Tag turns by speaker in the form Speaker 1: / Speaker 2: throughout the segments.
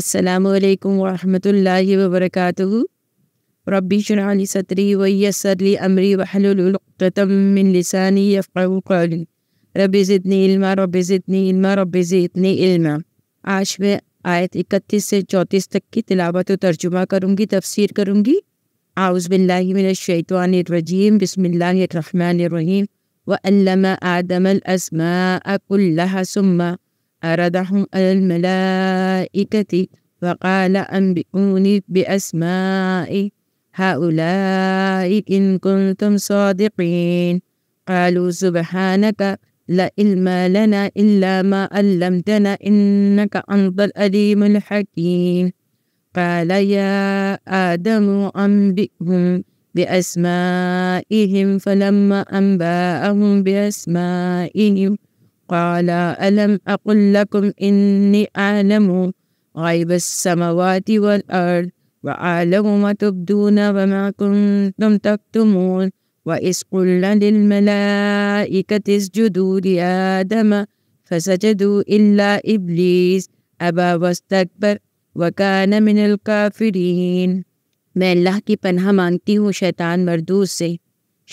Speaker 1: السلام عليكم ورحمة الله وبركاته ربي اشرح لي صدري ويسر لي أمري وحلل عقدة من لساني يفقه قولي ربي زدني علما ربي زدني علما ربي زدني علما آشوے آیت ايه سے چوتیس تک کی تلاوت و ترجمہ کروں گی تفسیر کروں گی اعوذ باللہ من الشيطان الرجيم بسم الله الرحمن الرحيم وَأَلَّمَ آدَمَ الْأَسْمَاءَ كُلَّهَا سُمَّا عرضهم على الملائكة فقال أنبئوني بأسماء هؤلاء إن كنتم صادقين قالوا سبحانك لا علم لنا إلا ما علمتنا إنك أنت الأليم الحكيم قال يا آدم أنبئهم بأسمائهم فلما أنبأهم بأسمائهم قال ألم أقل لكم إني أعلم غيب السماوات والأرض وأعلم ما تبدون وما كنتم تكتمون وإذ قلنا للملائكة اسجدوا لآدم فسجدوا إلا إبليس أبى واستكبر وكان من الكافرين میں اللہ کی پناہ مانگتی ہوں شیطان مردود سے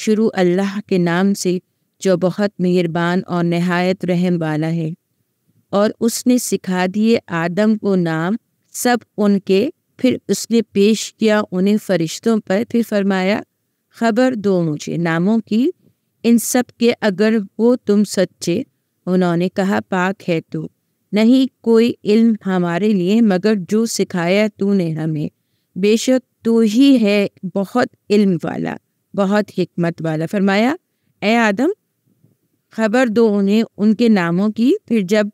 Speaker 1: شروع اللہ کے نام سے जो बहुत मेहरबान और नहायत रहम वाला है और उसने सिखा दिए आदम को नाम सब उनके फिर उसने पेश किया उन्हें फरिश्तों पर फिर फरमाया खबर दो मुझे नामों की इन सब के अगर वो तुम सच्चे उन्होंने कहा पाक है तू नहीं कोई इल्म हमारे लिए मगर जो सिखाया तूने हमें बेशक तू ही है बहुत इल्म वाला बहुत हिकमत वाला फरमाया ए आदम खबर दो उन्हें उनके नामों की फिर जब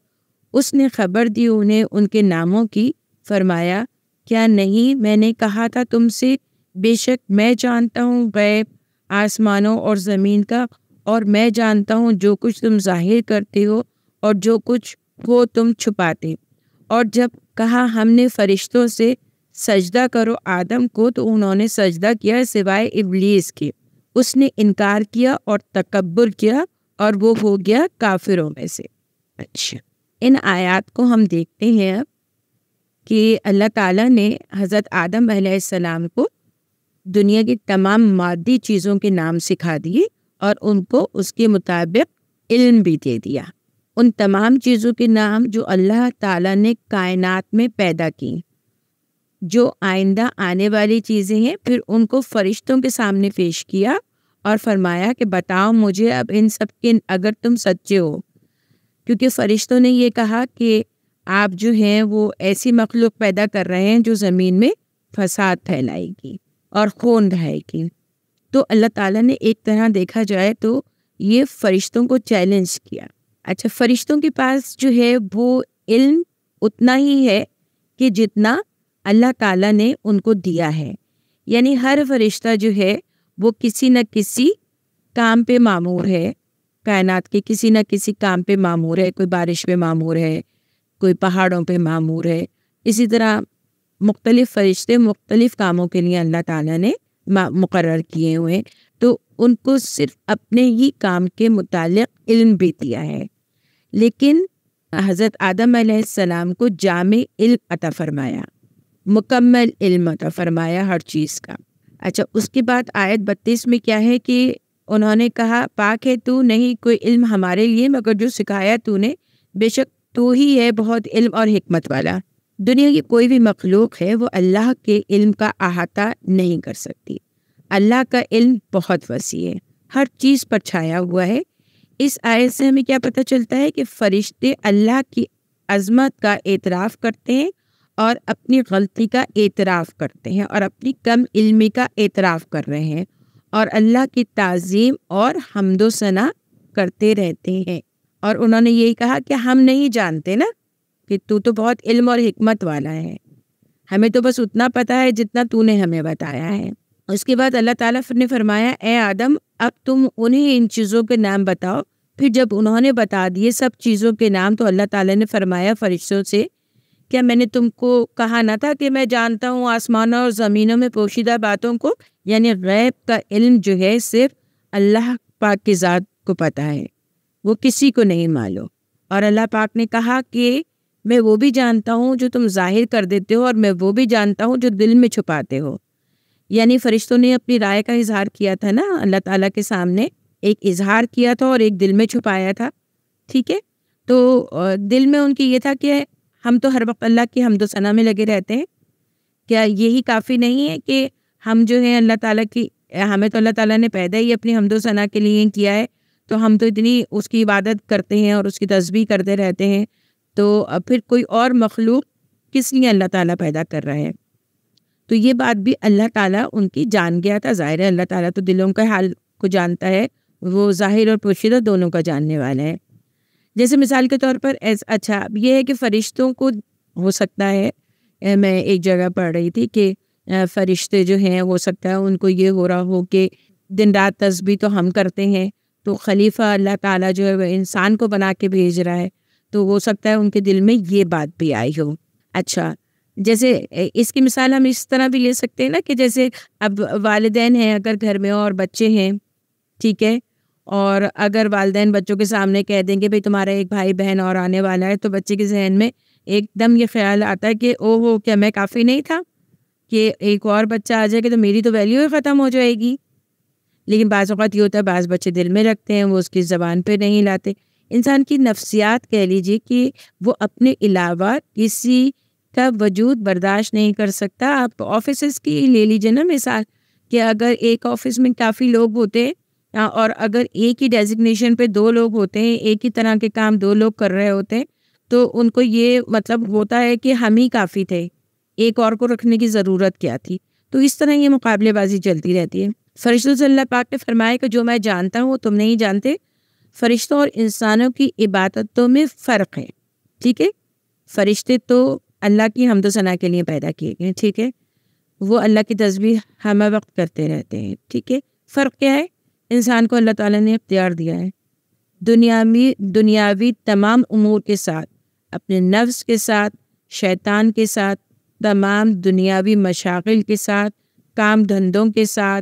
Speaker 1: उसने खबर दी उन्हें उनके नामों की फरमाया क्या नहीं मैंने कहा था तुमसे बेशक मैं जानता हूँ गैब आसमानों और ज़मीन का और मैं जानता हूँ जो कुछ तुम जाहिर करते हो और जो कुछ हो तुम छुपाते और जब कहा हमने फरिश्तों से सजदा करो आदम को तो उन्होंने सजदा किया सिवाय इबलीस के उसने इनकार किया और तकबर किया और वो हो गया काफिरों में से अच्छा इन आयात को हम देखते हैं अब कि अल्लाह ताला ने हज़रत आदम सलाम को दुनिया की तमाम मादी चीज़ों के नाम सिखा दिए और उनको उसके मुताबिक इल्म भी दे दिया उन तमाम चीज़ों के नाम जो अल्लाह ताला ने कायनात में पैदा की जो आइंदा आने वाली चीज़ें हैं फिर उनको फरिश्तों के सामने पेश किया और फरमाया कि बताओ मुझे अब इन सब के अगर तुम सच्चे हो क्योंकि फ़रिश्तों ने यह कहा कि आप जो हैं वो ऐसी मखलूक पैदा कर रहे हैं जो ज़मीन में फसाद फैलाएगी और खून बहाएगी तो अल्लाह ताला ने एक तरह देखा जाए तो ये फ़रिश्तों को चैलेंज किया अच्छा फ़रिश्तों के पास जो है वो इल्म उतना ही है कि जितना अल्लाह ताला ने उनको दिया है यानी हर फरिश्ता जो है वो किसी न किसी काम पे मामूर है कायनात के किसी न किसी काम पे मामूर है कोई बारिश पे मामूर है कोई पहाड़ों पे मामूर है इसी तरह मुख्तलिफ़ फ़रिश्ते मुख्तलिफ़ कामों के लिए अल्लाह ताला ने मुकर किए हुए तो उनको सिर्फ अपने ही काम के मुतालिक इल्म भी दिया है लेकिन हज़रत आदम सलाम को जाम इल्म अता फरमाया मुकम्मल इल्म अता फरमाया हर चीज़ का अच्छा उसके बाद आयत बत्तीस में क्या है कि उन्होंने कहा पाक है तू नहीं कोई इल्म हमारे लिए मगर जो सिखाया तूने बेशक तू ही है बहुत इल्म और हमत वाला दुनिया की कोई भी मखलूक है वो अल्लाह के इल्म का अहाता नहीं कर सकती अल्लाह का इल्म बहुत वसी है हर चीज़ पर छाया हुआ है इस आयत से हमें क्या पता चलता है कि फरिश्ते अल्लाह की अजमत का एतराफ़ करते हैं और अपनी गलती का एतराफ़ करते हैं और अपनी कम इल्मी का एतराफ़ कर रहे हैं और अल्लाह की तज़ीम और हमदोसना करते रहते हैं और उन्होंने यही कहा कि हम नहीं जानते ना कि तू तो बहुत इल्म और हमत वाला है हमें तो बस उतना पता है जितना तूने हमें बताया है उसके बाद अल्लाह ताला ने फरमाया ए आदम अब तुम उन्हें इन चीज़ों के नाम बताओ फिर जब उन्होंने बता दिए सब चीज़ों के नाम तो अल्लाह ताला ने फरमाया फरिश्तों से क्या मैंने तुमको कहा ना था कि मैं जानता हूँ आसमानों और ज़मीनों में पोशीदा बातों को यानी गैब का इल्म जो है सिर्फ अल्लाह पाक की ज़ात को पता है वो किसी को नहीं मालूम और अल्लाह पाक ने कहा कि मैं वो भी जानता हूँ जो तुम जाहिर कर देते हो और मैं वो भी जानता हूँ जो दिल में छुपाते हो यानी फरिश्तों ने अपनी राय का इजहार किया था ना अल्लाह ताला के सामने एक इजहार किया था और एक दिल में छुपाया था ठीक है तो दिल में उनकी ये था कि हम तो हर वक्त अल्लाह की हमदोसना में लगे रहते हैं क्या यही काफ़ी नहीं है कि हम जो है अल्लाह ताला की हमें तो अल्लाह ताला ने पैदा ही अपनी हमदोसना के लिए किया है तो हम तो इतनी उसकी इबादत करते हैं और उसकी तस्वीर करते रहते हैं तो फिर कोई और मखलूक किस लिए अल्लाह ताली पैदा कर रहा है तो ये बात भी अल्लाह ताली उनकी जान गया था ज़ाहिर है अल्लाह ताली तो दिलों के हाल को जानता है वो ज़ाहिर और पोशीदा दोनों का जानने वाला है जैसे मिसाल के तौर पर ऐसा अच्छा अब ये है कि फरिश्तों को हो सकता है मैं एक जगह पढ़ रही थी कि फरिश्ते जो हैं हो सकता है उनको ये हो रहा हो कि दिन रात तस्बी तो हम करते हैं तो खलीफा अल्लाह ताला जो है इंसान को बना के भेज रहा है तो हो सकता है उनके दिल में ये बात भी आई हो अच्छा जैसे इसकी मिसाल हम इस तरह भी ले सकते हैं ना कि जैसे अब वालदेन हैं अगर घर में और बच्चे हैं ठीक है और अगर वालदेन बच्चों के सामने कह देंगे भाई तुम्हारा एक भाई बहन और आने वाला है तो बच्चे के जहन में एकदम ये ख्याल आता है कि ओ हो क्या मैं काफ़ी नहीं था कि एक और बच्चा आ जाएगा तो मेरी तो वैल्यू ही ख़त्म हो जाएगी लेकिन बाज़ अवत ये होता है बाज़ बच्चे दिल में रखते हैं वो उसकी ज़बान पर नहीं लाते इंसान की नफ्सियात कह लीजिए कि वो अपने अलावा किसी का वजूद बर्दाश्त नहीं कर सकता आप ऑफिस की ले लीजिए ना मिसाल कि अगर एक ऑफिस में काफ़ी लोग होते हैं हाँ, और अगर एक ही डेजिग्नेशन पे दो लोग होते हैं एक ही तरह के काम दो लोग कर रहे होते हैं तो उनको ये मतलब होता है कि हम ही काफ़ी थे एक और को रखने की ज़रूरत क्या थी तो इस तरह ये मुकाबलेबाजी चलती रहती है फरिश्तल्ला पाक ने फरमाया कि जो मैं जानता हूँ वो तुम नहीं जानते फरिश्तों और इंसानों की इबादतों में फ़र्क है ठीक है फरिश्ते तो अल्लाह की हमदोसना के लिए पैदा किए गए ठीक है वो अल्लाह की तस्वीर हम वक्त करते रहते हैं ठीक है फ़र्क क्या है इंसान को अल्लाह ताला ने इख्तियार दिया है दुनियावी दुनियावी तमाम उमूर के साथ अपने नफ्स के साथ शैतान के साथ तमाम दुनियावी मशागिल के साथ काम धंधों के साथ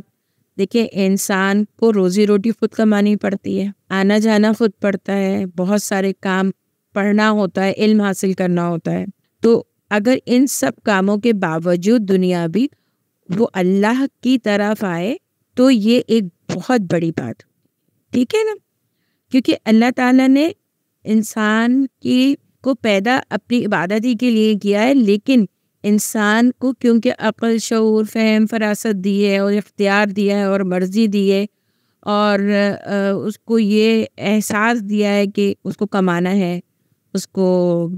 Speaker 1: देखिए इंसान को रोज़ी रोटी खुद कमानी पड़ती है आना जाना खुद पड़ता है बहुत सारे काम पढ़ना होता है इल्म हासिल करना होता है तो अगर इन सब कामों के बावजूद दुनियावी वो अल्लाह की तरफ आए तो ये एक बहुत बड़ी बात ठीक है ना क्योंकि अल्लाह ताला ने इंसान की को पैदा अपनी इबादत ही के लिए किया है लेकिन इंसान को क्योंकि अक़ल शूर फहम फरासत दी है और इख्तियार दिया है और मर्ज़ी दी है और उसको ये एहसास दिया है कि उसको कमाना है उसको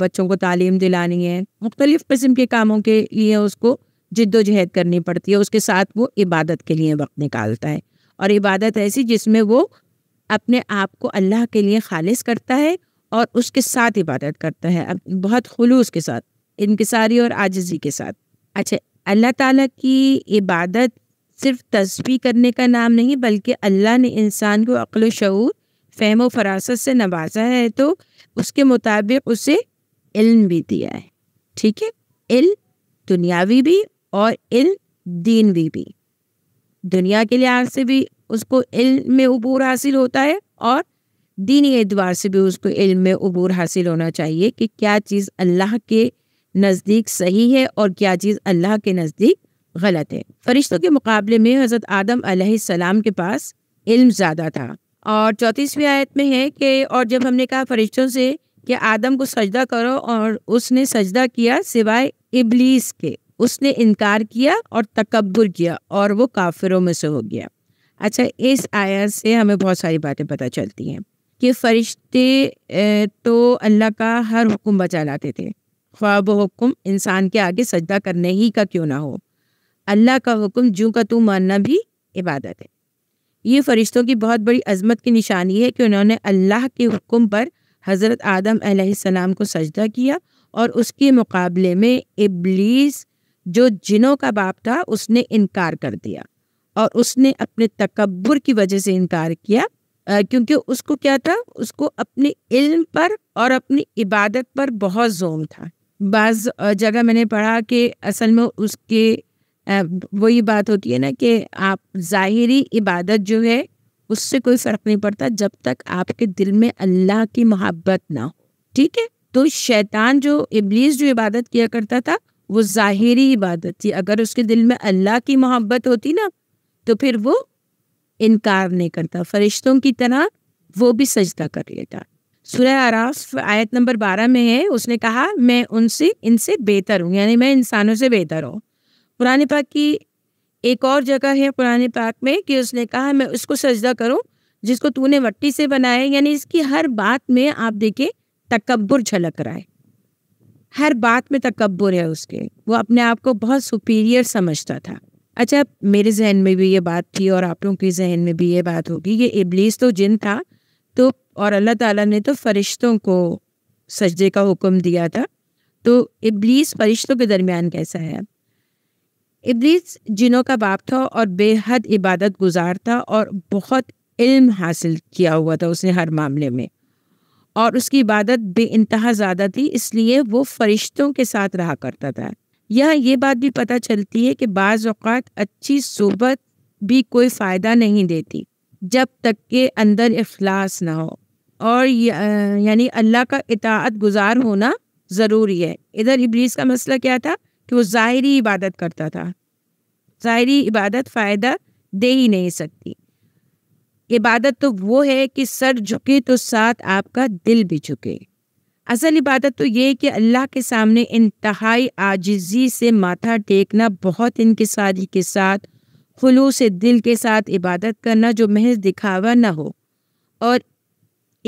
Speaker 1: बच्चों को तालीम दिलानी है मुख्तलिफ़ किस्म के कामों के लिए उसको जिद्दोजहद करनी पड़ती है उसके साथ वो इबादत के लिए वक्त निकालता है और इबादत ऐसी जिसमें वो अपने आप को अल्लाह के लिए खालिश करता है और उसके साथ इबादत करता है बहुत खलूस के साथ इनकसारी और आजजी के साथ अच्छा अल्लाह ताला की इबादत सिर्फ तस्वीर करने का नाम नहीं बल्कि अल्लाह ने इंसान को अक्ल शूर फ़ैम व फरासत से नवाजा है तो उसके मुताबिक उसे इल्म भी दिया है ठीक है इल्म दुनियावी भी और इल दीन भी भी दुनिया के लिहाज से भी उसको इल्म में अबूर हासिल होता है और दीनी एतबार से भी उसको इल्म में अबूर हासिल होना चाहिए कि क्या चीज़ अल्लाह के नज़दीक सही है और क्या चीज़ अल्लाह के नज़दीक गलत है फरिश्तों के मुकाबले में हज़रत आदम सलाम के पास इल्म ज़्यादा था और चौंतीसवीं आयत में है कि और जब हमने कहा फरिश्तों से कि आदम को सजदा करो और उसने सजदा किया सिवाय इबलीस के उसने इनकार किया और तकबर किया और वो काफिरों में से हो गया अच्छा इस आयत से हमें बहुत सारी बातें पता चलती हैं कि फ़रिश्ते तो अल्लाह का हर हुक्म बचा लाते थे ख्वाब हुक्म इंसान के आगे सजदा करने ही का क्यों ना हो अल्लाह का हुक्म जूँ का तू मानना भी इबादत है ये फ़रिश्तों की बहुत बड़ी अजमत की निशानी है कि उन्होंने अल्लाह के हुक्म पर हज़रत आदम सलाम को सजदा किया और उसके मुकाबले में इबलीस जो जिनों का बाप था उसने इनकार कर दिया और उसने अपने तकबर की वजह से इनकार किया क्योंकि उसको क्या था उसको अपने इल्म पर और अपनी इबादत पर बहुत जोम था बाज़ जगह मैंने पढ़ा कि असल में उसके वही बात होती है ना कि आप ज़ाहरी इबादत जो है उससे कोई फ़र्क नहीं पड़ता जब तक आपके दिल में अल्लाह की मोहब्बत ना हो ठीक है तो शैतान जो इबलीस जो इबादत किया करता था वो ज़ाहरी इबादत थी अगर उसके दिल में अल्लाह की मोहब्बत होती ना तो फिर वो इनकार नहीं करता फरिश्तों की तरह वो भी सजदा कर लेता सुर आराफ आयत नंबर बारह में है उसने कहा मैं उनसे इनसे बेहतर हूँ यानी मैं इंसानों से बेहतर हूँ पुराने पाक की एक और जगह है पुराने पाक में कि उसने कहा मैं उसको सजदा करूँ जिसको तूने मट्टी से बनाया यानी इसकी हर बात में आप देखें तकबर झलक रहा है हर बात में तकबर है उसके वो अपने आप को बहुत सुपीरियर समझता था अच्छा मेरे जहन में भी ये बात थी और आप लोगों के जहन में भी ये बात होगी ये इबलीस तो जिन था तो और अल्लाह ताला ने तो फरिश्तों को सजदे का हुक्म दिया था तो इबलीस फरिश्तों के दरमियान कैसा है इबलीस जिनों का बाप था और बेहद इबादत गुजार था और बहुत इल्म हासिल किया हुआ था उसने हर मामले में और उसकी इबादत बे इंतहा ज़्यादा थी इसलिए वो फरिश्तों के साथ रहा करता था यह ये बात भी पता चलती है कि बाज़ अवत अच्छी सोबत भी कोई फ़ायदा नहीं देती जब तक के अंदर अखलास ना हो और यानी अल्लाह का इतात गुजार होना ज़रूरी है इधर इब्रीस का मसला क्या था कि वो ज़ाहरी इबादत करता था ज़ाहरी इबादत फ़ायदा दे ही नहीं सकती इबादत तो वो है कि सर झुके तो साथ आपका दिल भी झुके असल इबादत तो ये कि अल्लाह के सामने इंतहाई आजिज़ी से माथा टेकना बहुत इनकसारी के साथ खलूस दिल के साथ इबादत करना जो महज दिखावा ना हो और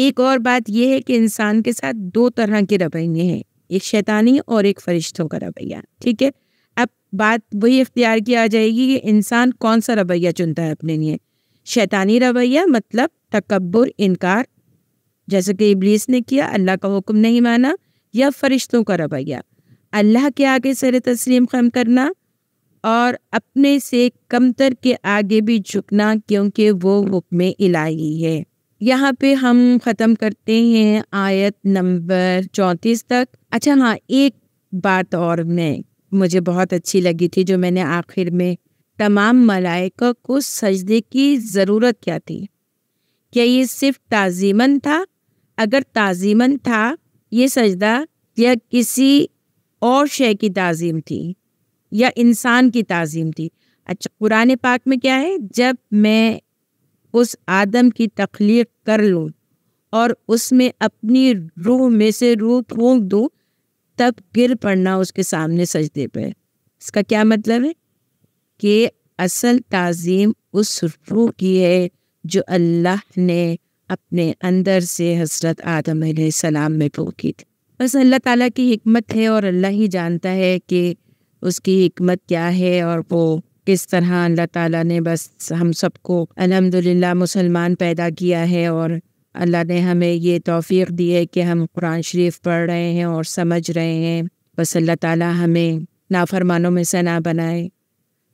Speaker 1: एक और बात यह है कि इंसान के साथ दो तरह के रवैये हैं एक शैतानी और एक फरिश्तों का रवैया ठीक है अब बात वही इख्तियार की आ जाएगी कि इंसान कौन सा रवैया चुनता है अपने लिए शैतानी रवैया मतलब तकबर इनकार जैसे कि इब्लीस ने किया अल्लाह का हुक्म नहीं माना या फरिश्तों का रवैया अल्लाह के आगे सर तस्लीम खम करना और अपने से कमतर के आगे भी झुकना क्योंकि वो हुक्म इलाही है यहाँ पे हम ख़त्म करते हैं आयत नंबर चौंतीस तक अच्छा हाँ एक बात और मैं मुझे बहुत अच्छी लगी थी जो मैंने आखिर में तमाम मलाइका को सजदे की ज़रूरत क्या थी क्या ये सिर्फ ताजीमन था अगर ताजीमन था ये सजदा या किसी और शय की ताजीम थी या इंसान की ताजीम थी अच्छा कुरान पाक में क्या है जब मैं उस आदम की तख्लीक कर लूँ और उसमें अपनी रूह में से रूह फूक दूँ तब गिर पड़ना उसके सामने सजदे पे इसका क्या मतलब है कि असल तज़ीम उस रूह की है जो अल्लाह ने अपने अंदर से हसरत आदम सलाम में पोकी थी बस अल्लाह ताला की हमत है और अल्लाह ही जानता है कि उसकी हमत क्या है और वो किस तरह अल्लाह ताला ने बस हम सबको अल्हम्दुलिल्लाह मुसलमान पैदा किया है और अल्लाह ने हमें ये तोफ़ी दी है कि हम कुरान शरीफ पढ़ रहे हैं और समझ रहे हैं बस अल्लाह ताला हमें नाफरमानों में से ना बनाए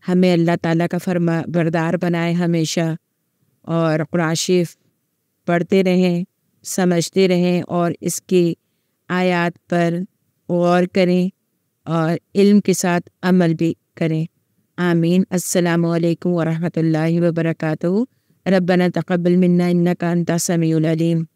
Speaker 1: हमें अल्लाह ताला का फरमा बरदार बनाए हमेशा और कुरान पढ़ते रहें समझते रहें और इसके आयात पर गौर करें और इल्म के साथ अमल भी करें आमीन अस्सलाम वालेकुम वरहमतुल्लाहि वबरकातुहू रब्बना तक़ब्बल मिन्ना इन्नका अंता समीउल अलीम